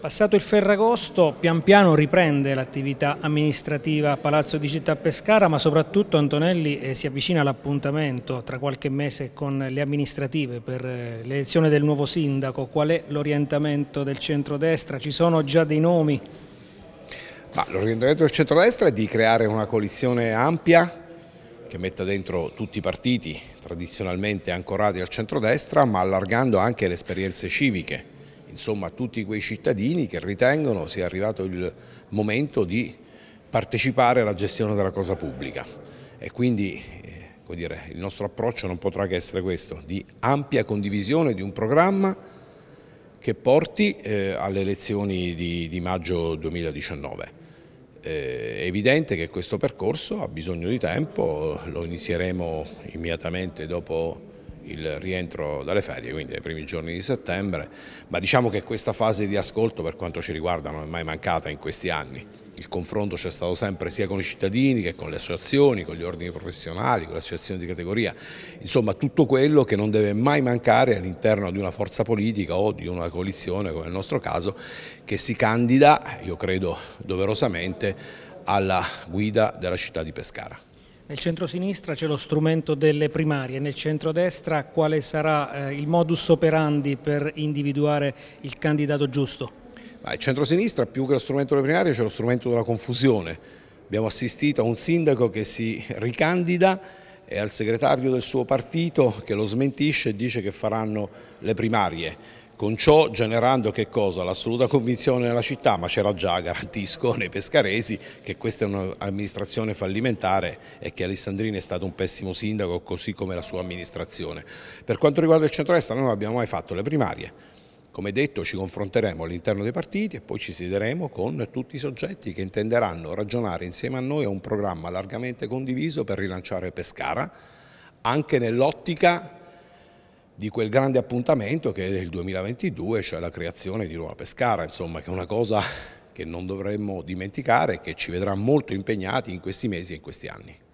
Passato il Ferragosto, pian piano riprende l'attività amministrativa a Palazzo di Città Pescara, ma soprattutto Antonelli eh, si avvicina all'appuntamento tra qualche mese con le amministrative per eh, l'elezione del nuovo sindaco. Qual è l'orientamento del centrodestra? Ci sono già dei nomi? L'orientamento del centrodestra è di creare una coalizione ampia che metta dentro tutti i partiti tradizionalmente ancorati al centrodestra, ma allargando anche le esperienze civiche insomma, a tutti quei cittadini che ritengono sia arrivato il momento di partecipare alla gestione della cosa pubblica e quindi eh, dire, il nostro approccio non potrà che essere questo, di ampia condivisione di un programma che porti eh, alle elezioni di, di maggio 2019. Eh, è evidente che questo percorso ha bisogno di tempo, lo inizieremo immediatamente dopo il rientro dalle ferie, quindi ai primi giorni di settembre, ma diciamo che questa fase di ascolto per quanto ci riguarda non è mai mancata in questi anni. Il confronto c'è stato sempre sia con i cittadini che con le associazioni, con gli ordini professionali, con le associazioni di categoria, insomma tutto quello che non deve mai mancare all'interno di una forza politica o di una coalizione come nel nostro caso che si candida, io credo doverosamente, alla guida della città di Pescara. Nel centro-sinistra c'è lo strumento delle primarie, nel centro-destra quale sarà eh, il modus operandi per individuare il candidato giusto? Ma il centro-sinistra più che lo strumento delle primarie c'è lo strumento della confusione. Abbiamo assistito a un sindaco che si ricandida e al segretario del suo partito che lo smentisce e dice che faranno le primarie con ciò generando L'assoluta convinzione nella città, ma c'era già, garantisco, nei pescaresi che questa è un'amministrazione fallimentare e che Alessandrini è stato un pessimo sindaco così come la sua amministrazione. Per quanto riguarda il centro-est, noi non abbiamo mai fatto le primarie, come detto ci confronteremo all'interno dei partiti e poi ci siederemo con tutti i soggetti che intenderanno ragionare insieme a noi a un programma largamente condiviso per rilanciare Pescara, anche nell'ottica di quel grande appuntamento che è il 2022, cioè la creazione di Roma Pescara, insomma, che è una cosa che non dovremmo dimenticare e che ci vedrà molto impegnati in questi mesi e in questi anni.